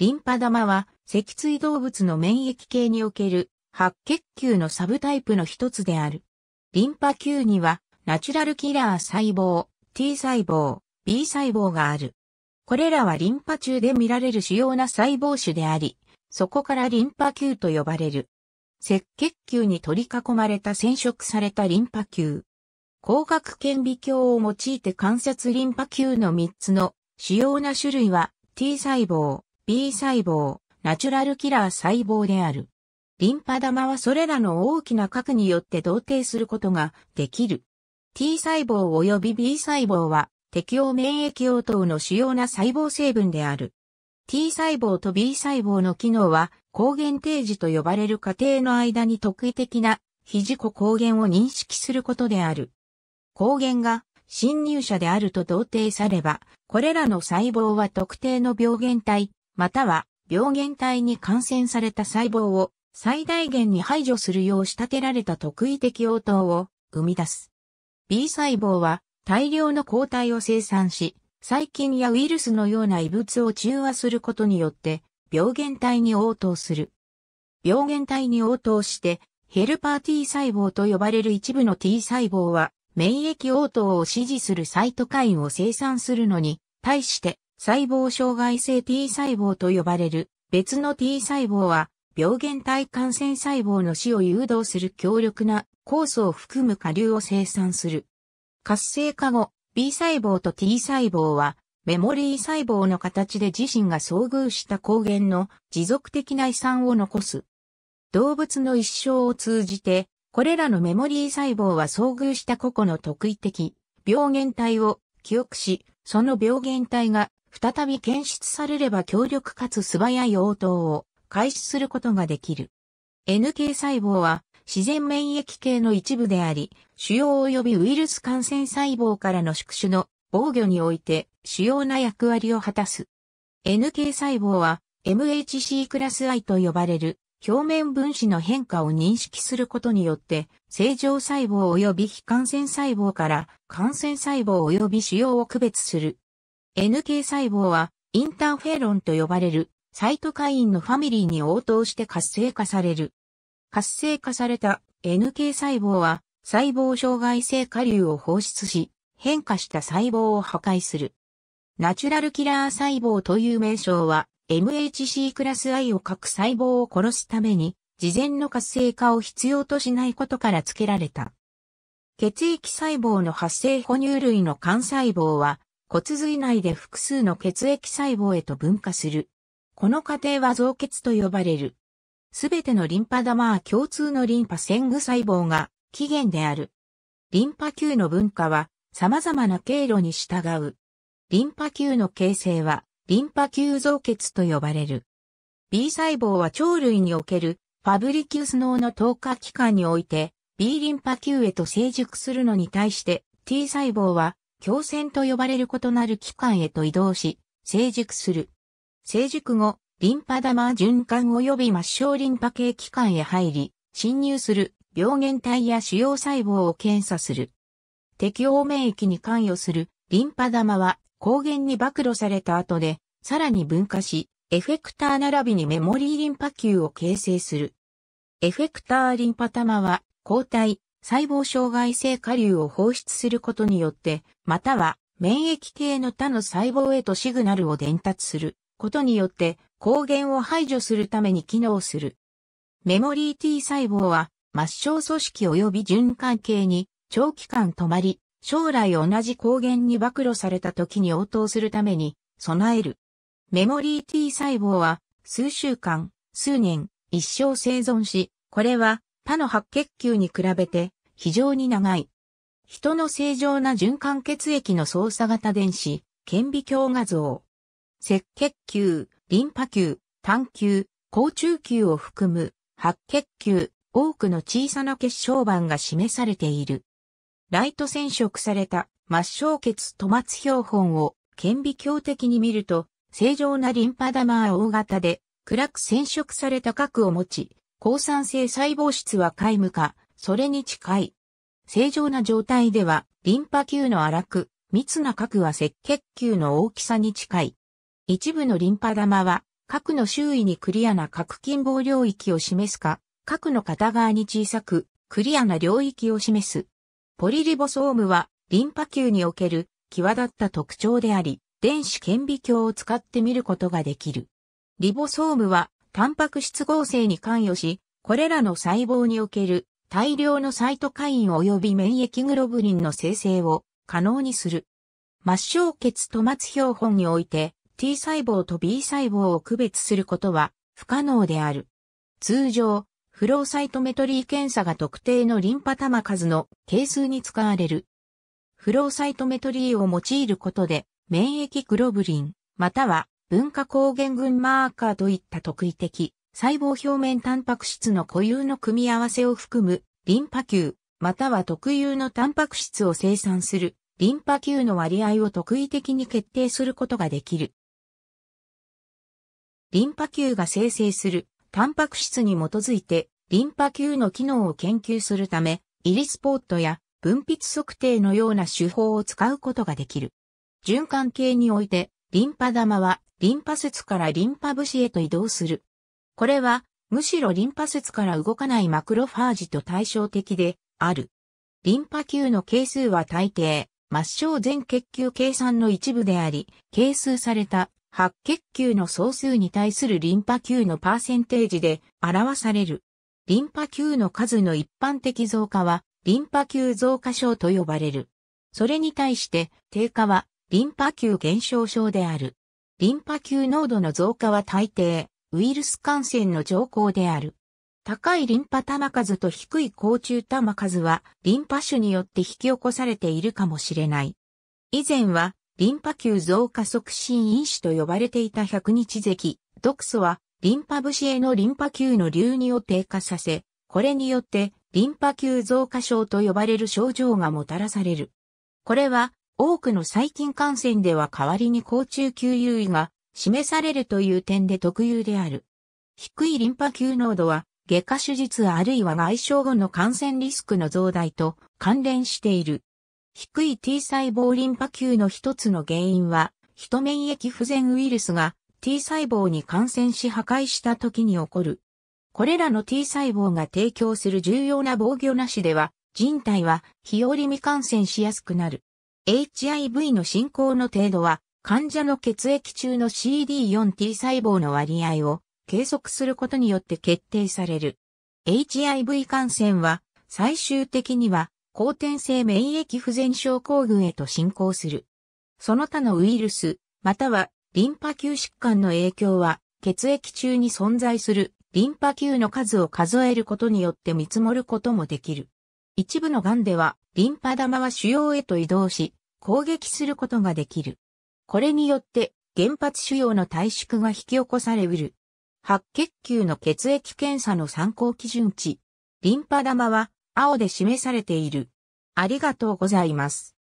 リンパ玉は、脊椎動物の免疫系における白血球のサブタイプの一つである。リンパ球には、ナチュラルキラー細胞、T 細胞、B 細胞がある。これらはリンパ中で見られる主要な細胞種であり、そこからリンパ球と呼ばれる。赤血球に取り囲まれた染色されたリンパ球。光学顕微鏡を用いて観察リンパ球の3つの主要な種類は T 細胞、B 細胞、ナチュラルキラー細胞である。リンパ玉はそれらの大きな核によって同定することができる。T 細胞及び B 細胞は適応免疫応答の主要な細胞成分である。T 細胞と B 細胞の機能は抗原定時と呼ばれる過程の間に特異的な非自己抗原を認識することである。抗原が侵入者であると同定されば、これらの細胞は特定の病原体または病原体に感染された細胞を最大限に排除するよう仕立てられた特異的応答を生み出す。B 細胞は大量の抗体を生産し、細菌やウイルスのような異物を中和することによって病原体に応答する。病原体に応答してヘルパー T 細胞と呼ばれる一部の T 細胞は免疫応答を支持するサイトカインを生産するのに対して細胞障害性 T 細胞と呼ばれる別の T 細胞は病原体感染細胞の死を誘導する強力な酵素を含む下流を生産する。活性化後、B 細胞と T 細胞はメモリー細胞の形で自身が遭遇した抗原の持続的な遺産を残す。動物の一生を通じて、これらのメモリー細胞は遭遇した個々の特異的病原体を記憶し、その病原体が再び検出されれば強力かつ素早い応答を開始することができる。NK 細胞は自然免疫系の一部であり、腫瘍及びウイルス感染細胞からの宿主の防御において主要な役割を果たす。NK 細胞は MHC クラス I と呼ばれる表面分子の変化を認識することによって正常細胞及び非感染細胞から感染細胞及び腫瘍を区別する NK 細胞はインターフェロンと呼ばれるサイトカインのファミリーに応答して活性化される。活性化された NK 細胞は細胞障害性下流を放出し変化した細胞を破壊する。ナチュラルキラー細胞という名称は MHC クラス I を各細胞を殺すために事前の活性化を必要としないことから付けられた。血液細胞の発生哺乳類の幹細胞は骨髄内で複数の血液細胞へと分化する。この過程は増血と呼ばれる。すべてのリンパ玉は共通のリンパ線具細胞が起源である。リンパ球の分化は様々な経路に従う。リンパ球の形成はリンパ球増血と呼ばれる。B 細胞は鳥類におけるファブリキュス脳の透過期間において B リンパ球へと成熟するのに対して T 細胞は共戦と呼ばれる異なる器官へと移動し、成熟する。成熟後、リンパ玉循環及び末梢リンパ系器官へ入り、侵入する病原体や腫瘍細胞を検査する。適応免疫に関与するリンパ玉は抗原に暴露された後で、さらに分化し、エフェクター並びにメモリーリンパ球を形成する。エフェクターリンパ玉は、抗体、細胞障害性下流を放出することによって、または免疫系の他の細胞へとシグナルを伝達することによって抗原を排除するために機能する。メモリー T 細胞は末梢組織及び循環系に長期間止まり、将来同じ抗原に暴露された時に応答するために備える。メモリー T 細胞は数週間、数年、一生生存し、これは他の白血球に比べて非常に長い。人の正常な循環血液の操作型電子、顕微鏡画像。赤血球、リンパ球、単球、高中球を含む白血球、多くの小さな血小板が示されている。ライト染色された末梢血と末標本を顕微鏡的に見ると、正常なリンパ玉は大型で、暗く染色された核を持ち、抗酸性細胞質は皆無か、それに近い。正常な状態では、リンパ球の荒く、密な核は赤血球の大きさに近い。一部のリンパ玉は、核の周囲にクリアな核近傍領域を示すか、核の片側に小さく、クリアな領域を示す。ポリリボソームは、リンパ球における、際立った特徴であり、電子顕微鏡を使って見ることができる。リボソームは、タンパク質合成に関与し、これらの細胞における大量のサイトカイン及び免疫グロブリンの生成を可能にする。末梢血と末標本において T 細胞と B 細胞を区別することは不可能である。通常、フローサイトメトリー検査が特定のリンパ玉数の係数に使われる。フローサイトメトリーを用いることで免疫グロブリン、または文化抗原群マーカーといった特異的、細胞表面タンパク質の固有の組み合わせを含む、リンパ球、または特有のタンパク質を生産する、リンパ球の割合を特異的に決定することができる。リンパ球が生成する、タンパク質に基づいて、リンパ球の機能を研究するため、イリスポットや分泌測定のような手法を使うことができる。循環系において、リンパ玉はリンパ節からリンパ節へと移動する。これは、むしろリンパ節から動かないマクロファージと対照的である。リンパ球の係数は大抵、末梢全血球計算の一部であり、係数された白血球の総数に対するリンパ球のパーセンテージで表される。リンパ球の数の一般的増加は、リンパ球増加症と呼ばれる。それに対して、低下は、リンパ球減少症である。リンパ球濃度の増加は大抵、ウイルス感染の兆候である。高いリンパ玉数と低い甲虫玉数は、リンパ種によって引き起こされているかもしれない。以前は、リンパ球増加促進因子と呼ばれていた百日咳、毒素は、リンパ節へのリンパ球の流入を低下させ、これによって、リンパ球増加症と呼ばれる症状がもたらされる。これは、多くの細菌感染では代わりに高中球優位が示されるという点で特有である。低いリンパ球濃度は、外科手術あるいは外傷後の感染リスクの増大と関連している。低い T 細胞リンパ球の一つの原因は、人免疫不全ウイルスが T 細胞に感染し破壊した時に起こる。これらの T 細胞が提供する重要な防御なしでは、人体は日和未感染しやすくなる。HIV の進行の程度は、患者の血液中の CD4T 細胞の割合を計測することによって決定される。HIV 感染は、最終的には、後天性免疫不全症候群へと進行する。その他のウイルス、またはリンパ球疾患の影響は、血液中に存在するリンパ球の数を数えることによって見積もることもできる。一部の癌では、リンパ玉は腫瘍へと移動し、攻撃することができる。これによって、原発腫瘍の退縮が引き起こされうる。白血球の血液検査の参考基準値。リンパ玉は青で示されている。ありがとうございます。